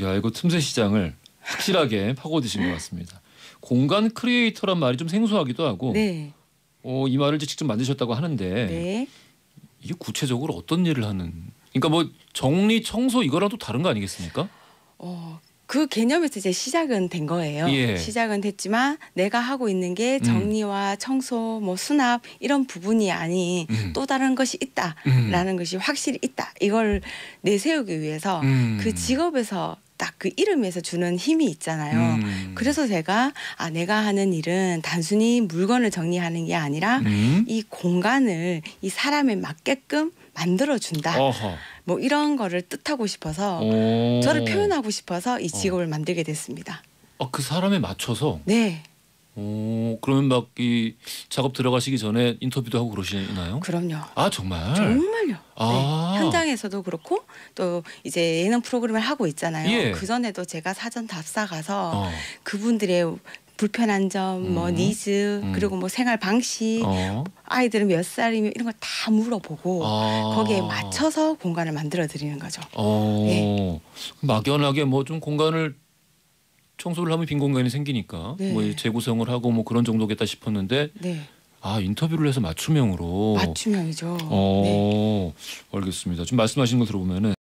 야 이거 틈새 시장을 확실하게 파고드신 것 같습니다. 공간 크리에이터란 말이 좀 생소하기도 하고 네. 어, 이 말을 직접 만드셨다고 하는데 네. 이게 구체적으로 어떤 일을 하는? 그러니까 뭐 정리 청소 이거랑 또 다른 거 아니겠습니까? 어, 그 개념에서 이제 시작은 된 거예요. 예. 시작은 됐지만 내가 하고 있는 게 음. 정리와 음. 청소, 뭐 수납 이런 부분이 아닌 음. 또 다른 것이 있다라는 음. 것이 확실히 있다. 이걸 내세우기 위해서 음. 그 직업에서 그 이름에서 주는 힘이 있잖아요. 음. 그래서 제가 아 내가 하는 일은 단순히 물건을 정리하는 게 아니라 음. 이 공간을 이 사람에 맞게끔 만들어 준다. 뭐 이런 거를 뜻하고 싶어서 오. 저를 표현하고 싶어서 이 직업을 어. 만들게 됐습니다. 아, 그 사람에 맞춰서 네. 오, 어, 그러면 막 이 작업 들어가시기 전에 인터뷰도 하고 그러시나요? 그럼요. 아 정말? 정말요. 아. 네, 현장에서도 그렇고 또 이제 예능 프로그램을 하고 있잖아요. 예. 그 전에도 제가 사전 답사 가서 어. 그분들의 불편한 점, 뭐 음. 니즈, 음. 그리고 뭐 생활 방식, 어. 아이들은 몇 살이며 이런 걸 다 물어보고 아. 거기에 맞춰서 공간을 만들어 드리는 거죠. 어. 네. 막연하게 뭐 좀 공간을 청소를 하면 빈 공간이 생기니까 네. 뭐 재구성을 하고 뭐 그런 정도겠다 싶었는데 네. 아 인터뷰를 해서 맞춤형으로 맞춤형이죠. 어, 네. 알겠습니다. 지금 말씀하신 거 들어보면은.